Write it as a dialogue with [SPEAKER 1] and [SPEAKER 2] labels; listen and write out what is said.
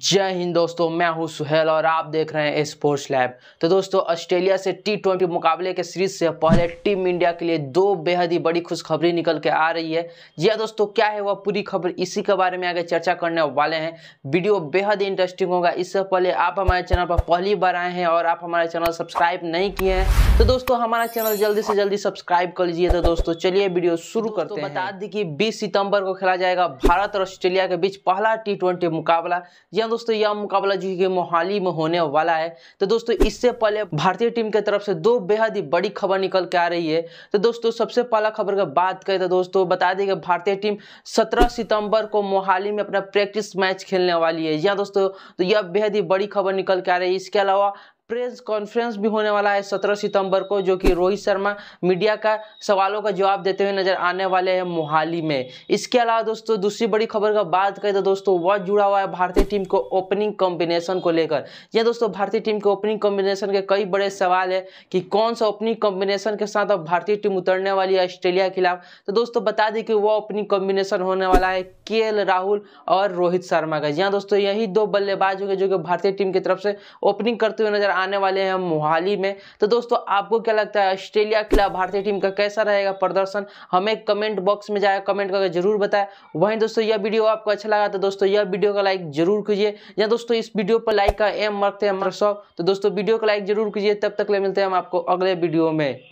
[SPEAKER 1] जय हिंद दोस्तों मैं हूं सुहेल और आप देख रहे हैं स्पोर्ट्स लैब तो दोस्तों ऑस्ट्रेलिया से टी ट्वेंटी मुकाबले के सीरीज से पहले टीम इंडिया के लिए दो बेहद ही बड़ी खुशखबरी निकल के आ रही है जी दोस्तों क्या है वह पूरी खबर इसी के बारे में आगे चर्चा करने वाले हैं वीडियो बेहद इंटरेस्टिंग होगा इससे पहले आप हमारे चैनल पर पहली बार आए हैं और आप हमारे चैनल सब्सक्राइब नहीं किए हैं तो दोस्तों हमारा चैनल जल्दी से जल्दी सब्सक्राइब कर लीजिए तो दोस्तों चलिए वीडियो शुरू करते हैं बता दी कि बीस सितंबर को खेला जाएगा भारत और ऑस्ट्रेलिया के बीच पहला टी मुकाबला जी हाँ दोस्तों यह मुकाबला जो है मोहाली में होने वाला है तो दोस्तों इससे पहले भारतीय टीम की तरफ से दो बेहद ही बड़ी खबर निकल के आ रही है तो दोस्तों सबसे पहला खबर की बात करें तो दोस्तों बता दें कि भारतीय टीम सत्रह सितंबर को मोहाली में अपना प्रैक्टिस मैच खेलने वाली है जी दोस्तों तो यह बेहद ही बड़ी खबर निकल के आ रही है इसके अलावा प्रेस कॉन्फ्रेंस भी होने वाला है सत्रह सितंबर को जो कि रोहित शर्मा मीडिया का सवालों का जवाब देते हुए नजर आने वाले हैं मोहाली में इसके अलावा दोस्तों दूसरी बड़ी खबर का बात करें तो दोस्तों वह जुड़ा हुआ है भारतीय टीम को ओपनिंग कॉम्बिनेशन को लेकर यह दोस्तों भारतीय टीम के ओपनिंग कॉम्बिनेशन के कई बड़े सवाल है कि कौन सा ओपनिंग कॉम्बिनेशन के साथ अब भारतीय टीम उतरने वाली है ऑस्ट्रेलिया के खिलाफ तो दोस्तों बता दें कि वह ओपनिंग कॉम्बिनेशन होने वाला है के राहुल और रोहित शर्मा का जी हाँ दोस्तों यही दो बल्लेबाज होंगे जो कि भारतीय टीम की तरफ से ओपनिंग करते हुए नजर आने वाले हैं मोहाली में तो दोस्तों आपको क्या लगता है ऑस्ट्रेलिया के खिलाफ भारतीय टीम का कैसा रहेगा प्रदर्शन हमें कमेंट बॉक्स में जाए कमेंट करके जरूर बताए वहीं दोस्तों यह वीडियो आपको अच्छा लगा तो दोस्तों यह वीडियो का लाइक जरूर कीजिए या दोस्तों इस वीडियो पर लाइक का एम मरते हैं हमारे शौक तो दोस्तों वीडियो का लाइक जरूर कीजिए तब तक ले मिलते हैं हम आपको अगले वीडियो में